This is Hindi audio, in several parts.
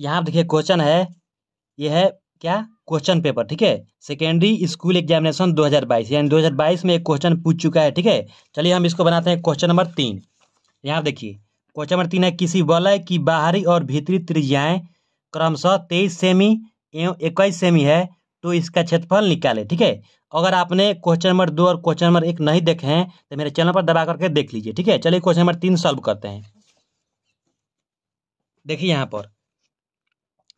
यहाँ देखिए क्वेश्चन है ये है क्या क्वेश्चन पेपर ठीक है सेकेंडरी स्कूल एग्जामिनेशन 2022 यानी 2022 में एक क्वेश्चन पूछ चुका है ठीक है चलिए हम इसको बनाते हैं क्वेश्चन नंबर तीन यहाँ देखिए क्वेश्चन नंबर तीन है किसी वलय की बाहरी और भीतरी त्रिज्याएं क्रमशः तेईस सेमी एवं इक्कीस सेमी है तो इसका क्षेत्रफल निकाले ठीक है अगर आपने क्वेश्चन नंबर दो और क्वेश्चन नंबर एक नहीं देखे हैं तो मेरे चैनल पर दबा करके देख लीजिए ठीक है चलिए क्वेश्चन नंबर तीन सॉल्व करते हैं देखिए यहाँ पर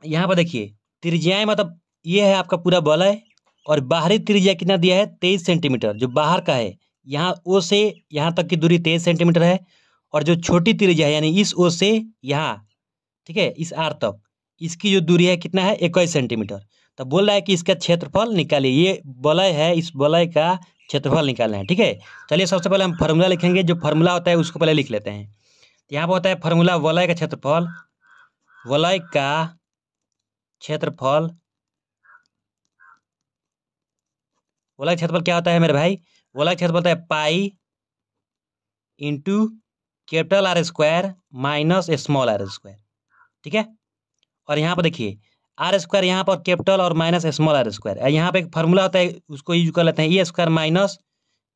यहाँ पर देखिए त्रिज्याएं मतलब ये है आपका पूरा बल है और बाहरी त्रिज्या कितना दिया है तेईस सेंटीमीटर जो बाहर का है यहाँ ओ से यहाँ तक की दूरी तेईस सेंटीमीटर है और जो छोटी त्रिज्या है यानी इस ओ से यहाँ ठीक है इस आर तक इसकी जो दूरी है कितना है इक्कीस सेंटीमीटर तो बोल रहा है कि इसका क्षेत्रफल निकालिए ये बलय है इस वलय का क्षेत्रफल निकालना है ठीक है चलिए सबसे पहले हम फार्मूला लिखेंगे जो फार्मूला होता है उसको पहले लिख लेते हैं यहाँ पर होता है फार्मूला वलय का क्षेत्रफल वलय का क्षेत्रफल गोला क्षेत्रफल क्या होता है मेरे भाई गोला क्षेत्रफल होता है pi into capital R square minus small R square ठीक है और यहाँ पर देखिए आर स्क्वायर यहाँ पर कैपिटल और माइनस स्मॉल आर स्क्वायर यहाँ पर एक फार्मूला होता है उसको यूज कर लेते हैं A square minus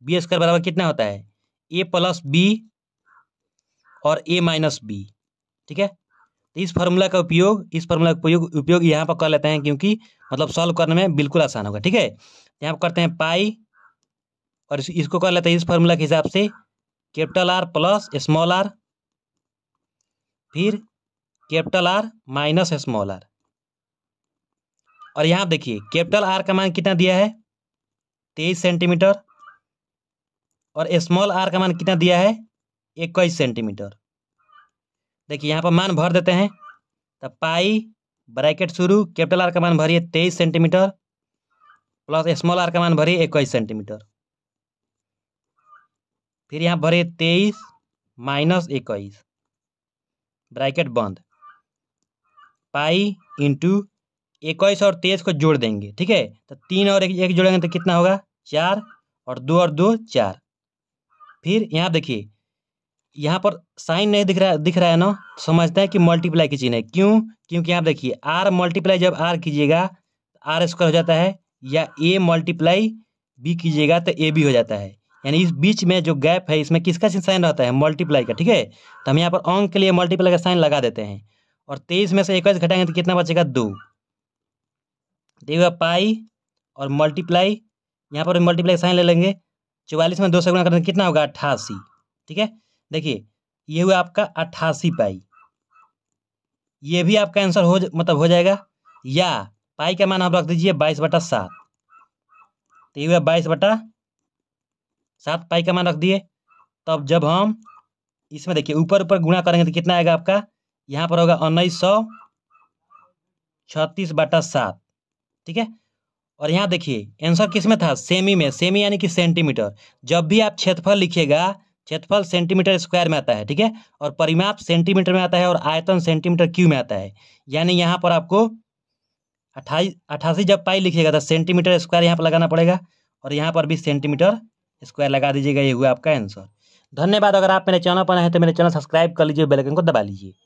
B square बराबर कितना होता है ए प्लस बी और ए माइनस बी ठीक है इस फॉर्मूला का उपयोग इस फॉर्मूला का उपयोग यहाँ पर कर लेते हैं क्योंकि मतलब सॉल्व करने में बिल्कुल आसान होगा ठीक है यहाँ पर करते हैं पाई और इस, इसको कर लेते हैं इस फार्मूला के हिसाब से capital R plus small R फिर capital R minus small R और यहाँ देखिए कैपिटल आर का मान कितना दिया है तेईस सेंटीमीटर और स्मॉल आर का मान कितना दिया है इक्कीस सेंटीमीटर देखिए यहाँ पर मान भर देते हैं तो पाई ब्रैकेट शुरू कैपिटल आर का मान भरिए तेईस सेंटीमीटर प्लस स्मॉल आर का मान भरिए इक्कीस सेंटीमीटर फिर यहाँ भरिए तेईस माइनस इक्कीस ब्रैकेट बंद पाई इंटू इक्कीस और तेईस को जोड़ देंगे ठीक है तो तीन और एक, एक जोड़ेंगे तो कितना होगा चार और दो और दो चार फिर यहाँ देखिए यहाँ पर साइन नहीं दिख रहा दिख रहा है ना समझते हैं कि मल्टीप्लाई की चीन है क्यों क्योंकि आप देखिए आर मल्टीप्लाई जब आर कीजिएगा आर स्क्वायर हो जाता है या ए मल्टीप्लाई बी कीजिएगा तो ए बी हो जाता है यानी इस बीच में जो गैप है इसमें किसका साइन रहता है मल्टीप्लाई का ठीक है तो हम यहाँ पर अंक के लिए मल्टीप्लाई का साइन लगा देते हैं और तेईस में से इक्कीस घटाएंगे तो कितना बचेगा दो देगा पाई और मल्टीप्लाई यहाँ पर मल्टीप्लाई साइन ले लेंगे चौवालीस में दो से गुणा करेंगे तो कितना होगा अट्ठासी ठीक है देखिए ये हुआ आपका अट्ठासी पाई ये भी आपका आंसर हो मतलब हो जाएगा या पाई का मान आप रख दीजिए बाईस बटा सात तो ये हुआ बाईस बटा सात पाई का मान रख दिए तब जब हम इसमें देखिए ऊपर ऊपर गुणा करेंगे तो कितना आएगा आपका यहाँ पर होगा उन्नीस सौ छत्तीस बटा सात ठीक है और यहाँ देखिए आंसर किस में था सेमी में सेमी यानी कि सेंटीमीटर जब भी आप क्षेत्रफल लिखिएगा क्षेत्रफल सेंटीमीटर स्क्वायर में आता है ठीक है और परिमाप सेंटीमीटर में आता है और आयतन सेंटीमीटर क्यू में आता है यानी यहाँ पर आपको अट्ठाईस अट्ठासी जब पाई लिखिएगा तो सेंटीमीटर स्क्वायर यहाँ पर लगाना पड़ेगा और यहाँ पर भी सेंटीमीटर स्क्वायर लगा दीजिएगा ये हुआ आपका आंसर धन्यवाद अगर आप मेरे चैनल पर हैं तो मेरे चैनल सब्सक्राइब कर लीजिए बेलकन को दबा लीजिए